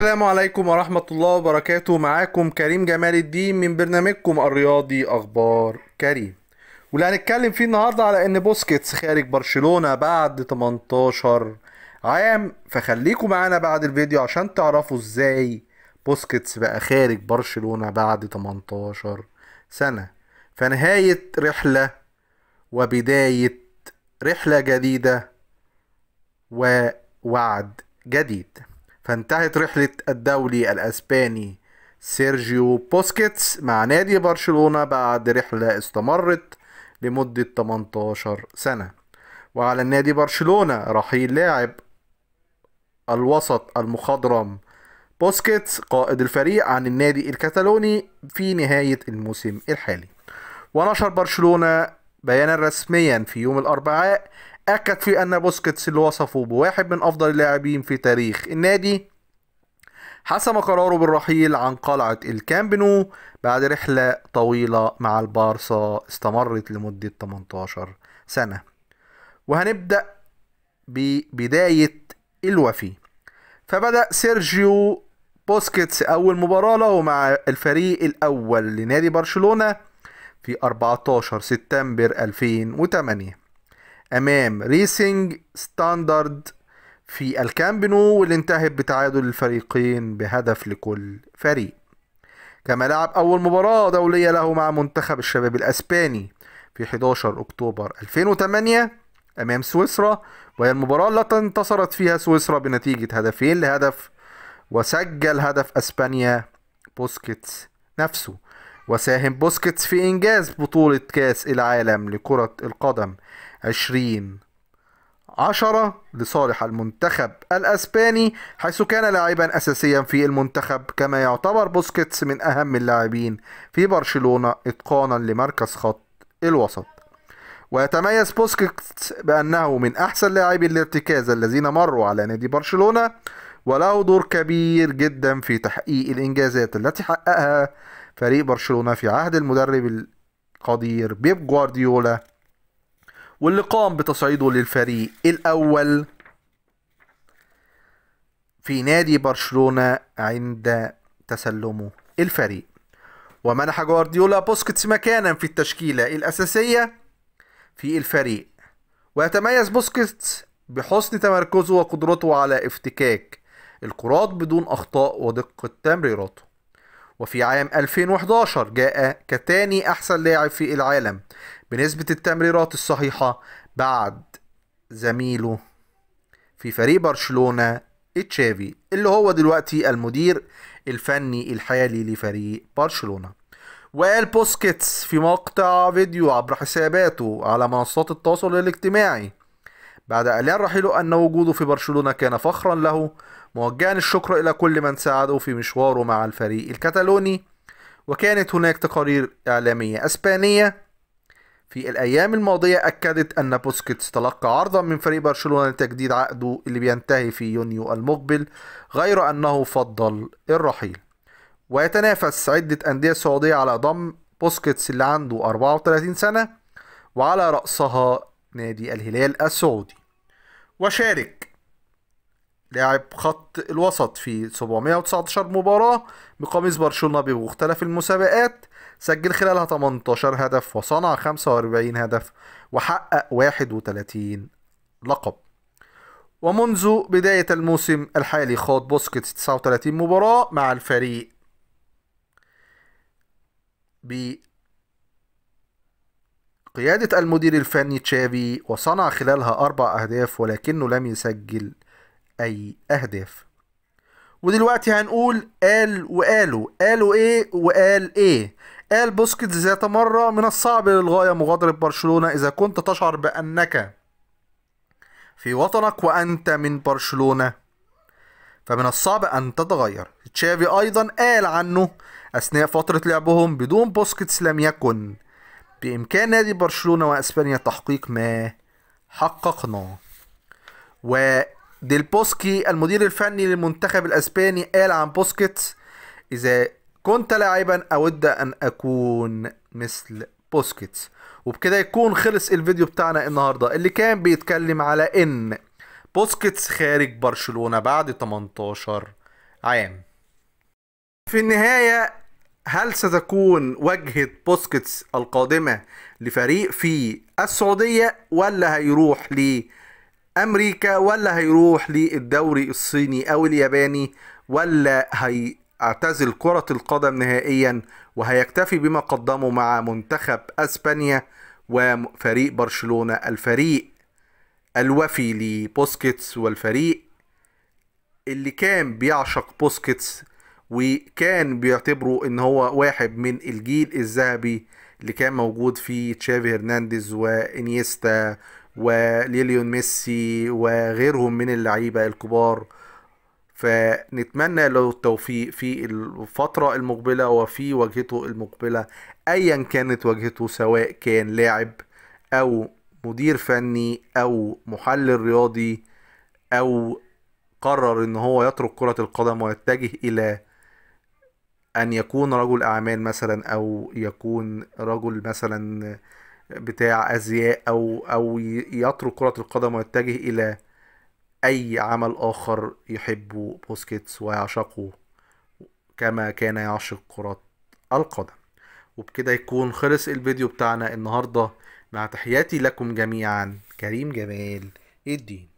السلام عليكم ورحمة الله وبركاته معاكم كريم جمال الدين من برنامجكم الرياضي أخبار كريم واللي هنتكلم فيه النهاردة على إن بوسكيتس خارج برشلونة بعد 18 عام فخليكم معانا بعد الفيديو عشان تعرفوا إزاي بوسكيتس بقى خارج برشلونة بعد 18 سنة فنهاية رحلة وبداية رحلة جديدة ووعد جديد فانتهت رحلة الدولي الأسباني سيرجيو بوسكيتس مع نادي برشلونة بعد رحلة استمرت لمدة 18 سنة وعلى النادي برشلونة رحيل لاعب الوسط المخضرم بوسكيتس قائد الفريق عن النادي الكتالوني في نهاية الموسم الحالي ونشر برشلونة بيانا رسميا في يوم الأربعاء أكد في أن بوسكيتس اللي وصفه بواحد من أفضل اللاعبين في تاريخ النادي حسم قراره بالرحيل عن قلعة الكامبنو بعد رحلة طويلة مع البارسا استمرت لمدة 18 سنة وهنبدأ ببداية الوفي فبدأ سيرجيو بوسكيتس أول مباراة له مع الفريق الأول لنادي برشلونة في 14 سبتمبر 2008 امام ريسنج ستاندرد في الكامب نو واللي انتهت بتعادل الفريقين بهدف لكل فريق كما لعب أول مباراة دولية له مع منتخب الشباب الأسباني في 11 أكتوبر 2008 أمام سويسرا وهي المباراة التي انتصرت فيها سويسرا بنتيجة هدفين لهدف وسجل هدف أسبانيا بوسكيتس نفسه وساهم بوسكيتس في إنجاز بطولة كأس العالم لكرة القدم 20 عشرة لصالح المنتخب الأسباني حيث كان لاعبا أساسيا في المنتخب كما يعتبر بوسكيتس من أهم اللاعبين في برشلونة إتقانا لمركز خط الوسط ويتميز بوسكيتس بأنه من أحسن لاعبي الارتكاز الذين مروا على نادي برشلونة وله دور كبير جدا في تحقيق الإنجازات التي حققها فريق برشلونة في عهد المدرب القدير بيب جوارديولا واللي قام بتصعيده للفريق الأول في نادي برشلونة عند تسلمه الفريق ومنح جوارديولا بوسكيتس مكانا في التشكيلة الأساسية في الفريق ويتميز بوسكيتس بحسن تمركزه وقدرته على افتكاك الكرات بدون أخطاء ودقة تمريراته وفي عام 2011 جاء كتاني أحسن لاعب في العالم بنسبة التمريرات الصحيحة بعد زميله في فريق برشلونة تشافي اللي هو دلوقتي المدير الفني الحالي لفريق برشلونة وقال بوسكيتس في مقطع فيديو عبر حساباته على منصات التواصل الاجتماعي بعد اعلان رحيله ان وجوده في برشلونه كان فخرا له موجها الشكر الى كل من ساعده في مشواره مع الفريق الكتالوني وكانت هناك تقارير اعلاميه اسبانيه في الأيام الماضية أكدت أن بوسكيتس تلقى عرضا من فريق برشلونة لتجديد عقده اللي بينتهي في يونيو المقبل غير أنه فضل الرحيل ويتنافس عدة أندية سعودية على ضم بوسكيتس اللي عنده 34 سنة وعلى رأسها نادي الهلال السعودي وشارك لاعب خط الوسط في 719 مباراة بقميص برشلونة بمختلف المسابقات سجل خلالها 18 هدف وصنع 45 هدف وحقق 31 لقب ومنذ بداية الموسم الحالي خاض بوسكيتس 39 مباراة مع الفريق بقيادة المدير الفني تشافي وصنع خلالها أربع أهداف ولكنه لم يسجل أي أهداف ودلوقتي هنقول قال وقالوا قالوا ايه وقال ايه قال بوسكيتس ذات مرة من الصعب للغاية مغادرة برشلونة إذا كنت تشعر بأنك في وطنك وأنت من برشلونة فمن الصعب أن تتغير تشافي أيضا قال عنه أثناء فترة لعبهم بدون بوسكيتس لم يكن بإمكان نادي برشلونة وأسبانيا تحقيق ما حققناه وديل بوسكي المدير الفني للمنتخب الأسباني قال عن بوسكيتس إذا كنت لاعبا أود أن أكون مثل بوسكيتس وبكده يكون خلص الفيديو بتاعنا النهارده اللي كان بيتكلم على إن بوسكيتس خارج برشلونة بعد 18 عام في النهاية هل ستكون وجهة بوسكيتس القادمة لفريق في السعودية ولا هيروح لأمريكا ولا هيروح للدوري الصيني أو الياباني ولا هي اعتزل كرة القدم نهائيا وهيكتفي بما قدمه مع منتخب اسبانيا وفريق برشلونة الفريق الوفي لبوسكيتس والفريق اللي كان بيعشق بوسكيتس وكان بيعتبره ان هو واحد من الجيل الذهبي اللي كان موجود في تشافي هرنانديز وانيستا وليليون ميسي وغيرهم من اللعيبة الكبار فنتمنى له التوفيق في الفترة المقبلة وفي واجهته المقبلة أيا كانت واجهته سواء كان لاعب أو مدير فني أو محلل رياضي أو قرر إن هو يترك كرة القدم ويتجه إلى أن يكون رجل أعمال مثلا أو يكون رجل مثلا بتاع أزياء أو أو يترك كرة القدم ويتجه إلى أي عمل آخر يحبه بوسكيتس ويعشقه كما كان يعشق كرة القدم وبكده يكون خلص الفيديو بتاعنا النهاردة مع تحياتي لكم جميعا كريم جمال الدين